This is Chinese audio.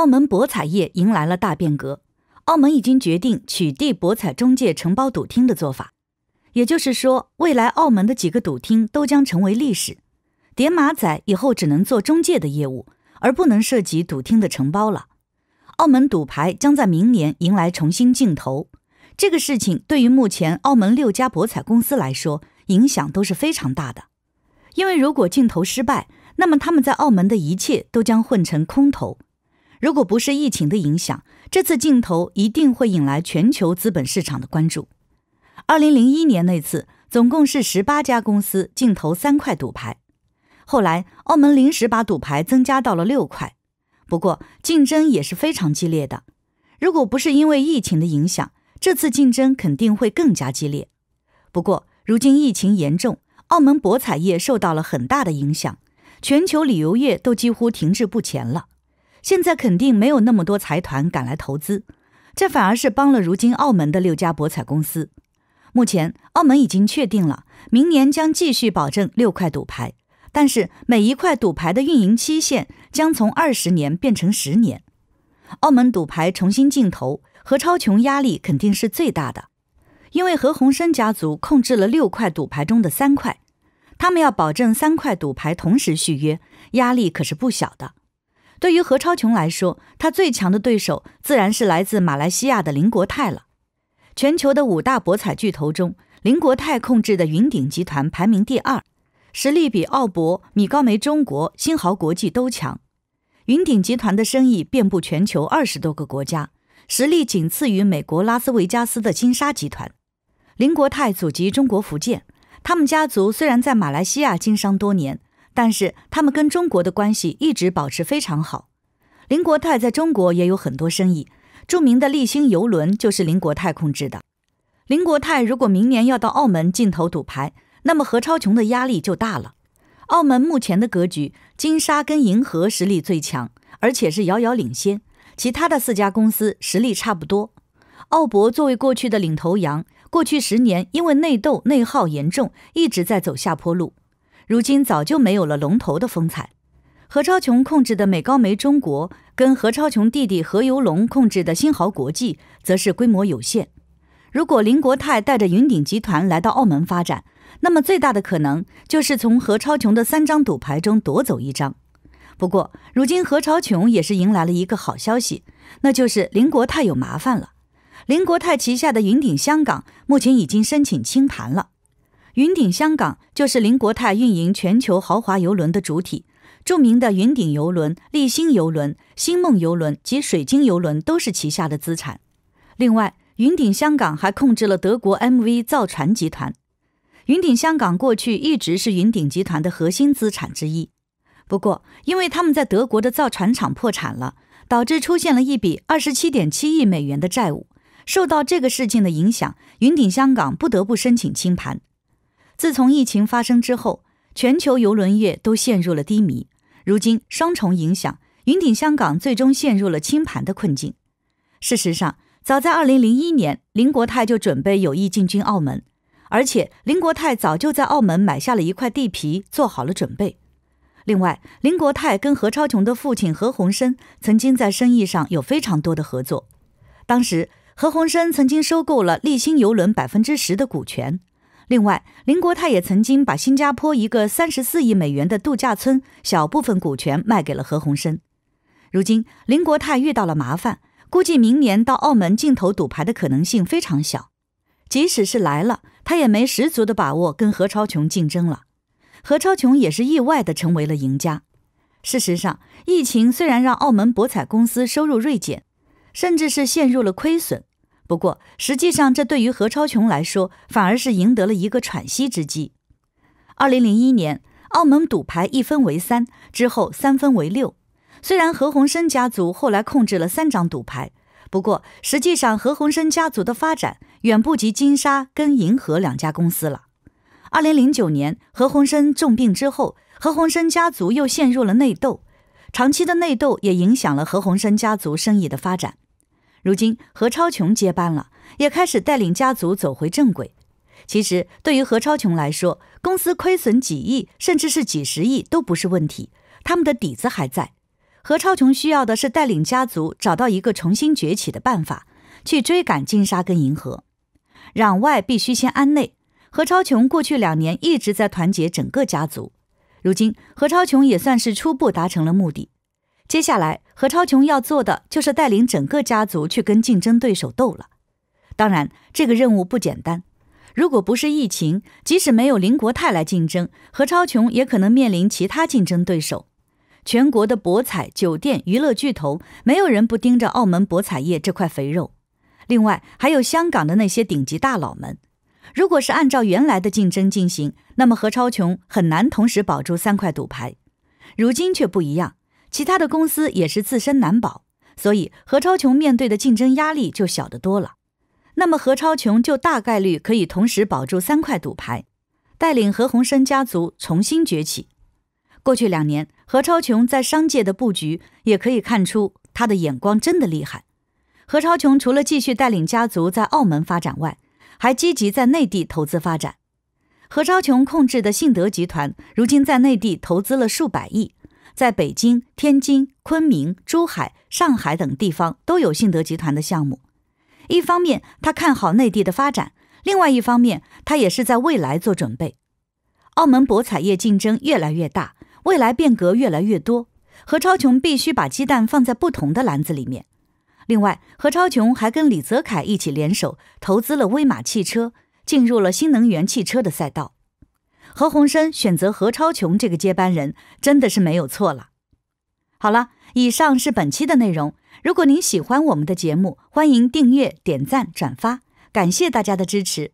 澳门博彩业迎来了大变革，澳门已经决定取缔博彩中介承包赌厅的做法，也就是说，未来澳门的几个赌厅都将成为历史。叠马仔以后只能做中介的业务，而不能涉及赌厅的承包了。澳门赌牌将在明年迎来重新竞投，这个事情对于目前澳门六家博彩公司来说，影响都是非常大的，因为如果竞投失败，那么他们在澳门的一切都将混成空头。如果不是疫情的影响，这次竞投一定会引来全球资本市场的关注。二零零一年那次，总共是十八家公司竞投三块赌牌。后来，澳门临时把赌牌增加到了六块，不过竞争也是非常激烈的。如果不是因为疫情的影响，这次竞争肯定会更加激烈。不过，如今疫情严重，澳门博彩业受到了很大的影响，全球旅游业都几乎停滞不前了。现在肯定没有那么多财团敢来投资，这反而是帮了如今澳门的六家博彩公司。目前，澳门已经确定了明年将继续保证六块赌牌，但是每一块赌牌的运营期限将从二十年变成十年。澳门赌牌重新竞投，何超琼压力肯定是最大的，因为何鸿燊家族控制了六块赌牌中的三块，他们要保证三块赌牌同时续约，压力可是不小的。对于何超琼来说，她最强的对手自然是来自马来西亚的林国泰了。全球的五大博彩巨头中，林国泰控制的云顶集团排名第二，实力比奥博、米高梅中国、新豪国际都强。云顶集团的生意遍布全球二十多个国家，实力仅次于美国拉斯维加斯的金沙集团。林国泰祖籍中国福建，他们家族虽然在马来西亚经商多年。但是他们跟中国的关系一直保持非常好。林国泰在中国也有很多生意，著名的立新游轮就是林国泰控制的。林国泰如果明年要到澳门进头赌牌，那么何超琼的压力就大了。澳门目前的格局，金沙跟银河实力最强，而且是遥遥领先，其他的四家公司实力差不多。澳博作为过去的领头羊，过去十年因为内斗内耗严重，一直在走下坡路。如今早就没有了龙头的风采。何超琼控制的美高梅中国，跟何超琼弟弟何猷龙控制的新豪国际，则是规模有限。如果林国泰带着云顶集团来到澳门发展，那么最大的可能就是从何超琼的三张赌牌中夺走一张。不过，如今何超琼也是迎来了一个好消息，那就是林国泰有麻烦了。林国泰旗下的云顶香港，目前已经申请清盘了。云顶香港就是林国泰运营全球豪华游轮的主体，著名的云顶游轮、丽星游轮、星梦游轮及水晶游轮都是旗下的资产。另外，云顶香港还控制了德国 MV 造船集团。云顶香港过去一直是云顶集团的核心资产之一，不过因为他们在德国的造船厂破产了，导致出现了一笔二十七点七亿美元的债务。受到这个事情的影响，云顶香港不得不申请清盘。自从疫情发生之后，全球邮轮业都陷入了低迷。如今双重影响，云顶香港最终陷入了清盘的困境。事实上，早在2001年，林国泰就准备有意进军澳门，而且林国泰早就在澳门买下了一块地皮，做好了准备。另外，林国泰跟何超琼的父亲何鸿燊曾经在生意上有非常多的合作。当时，何鸿燊曾经收购了立新邮轮百分之十的股权。另外，林国泰也曾经把新加坡一个三十四亿美元的度假村小部分股权卖给了何鸿燊。如今，林国泰遇到了麻烦，估计明年到澳门竞头赌牌的可能性非常小。即使是来了，他也没十足的把握跟何超琼竞争了。何超琼也是意外的成为了赢家。事实上，疫情虽然让澳门博彩公司收入锐减，甚至是陷入了亏损。不过，实际上，这对于何超琼来说，反而是赢得了一个喘息之机。二零零一年，澳门赌牌一分为三之后，三分为六。虽然何鸿燊家族后来控制了三张赌牌，不过，实际上何鸿燊家族的发展远不及金沙跟银河两家公司了。二零零九年，何鸿燊重病之后，何鸿燊家族又陷入了内斗，长期的内斗也影响了何鸿燊家族生意的发展。如今何超琼接班了，也开始带领家族走回正轨。其实对于何超琼来说，公司亏损几亿，甚至是几十亿都不是问题，他们的底子还在。何超琼需要的是带领家族找到一个重新崛起的办法，去追赶金沙跟银河。攘外必须先安内，何超琼过去两年一直在团结整个家族，如今何超琼也算是初步达成了目的。接下来。何超琼要做的就是带领整个家族去跟竞争对手斗了。当然，这个任务不简单。如果不是疫情，即使没有林国泰来竞争，何超琼也可能面临其他竞争对手。全国的博彩、酒店、娱乐巨头，没有人不盯着澳门博彩业这块肥肉。另外，还有香港的那些顶级大佬们。如果是按照原来的竞争进行，那么何超琼很难同时保住三块赌牌。如今却不一样。其他的公司也是自身难保，所以何超琼面对的竞争压力就小得多了。那么何超琼就大概率可以同时保住三块赌牌，带领何鸿燊家族重新崛起。过去两年，何超琼在商界的布局也可以看出他的眼光真的厉害。何超琼除了继续带领家族在澳门发展外，还积极在内地投资发展。何超琼控制的信德集团如今在内地投资了数百亿。在北京、天津、昆明、珠海、上海等地方都有信德集团的项目。一方面，他看好内地的发展；另外一方面，他也是在未来做准备。澳门博彩业竞争越来越大，未来变革越来越多，何超琼必须把鸡蛋放在不同的篮子里面。另外，何超琼还跟李泽楷一起联手投资了威马汽车，进入了新能源汽车的赛道。何鸿燊选择何超琼这个接班人，真的是没有错了。好了，以上是本期的内容。如果您喜欢我们的节目，欢迎订阅、点赞、转发，感谢大家的支持。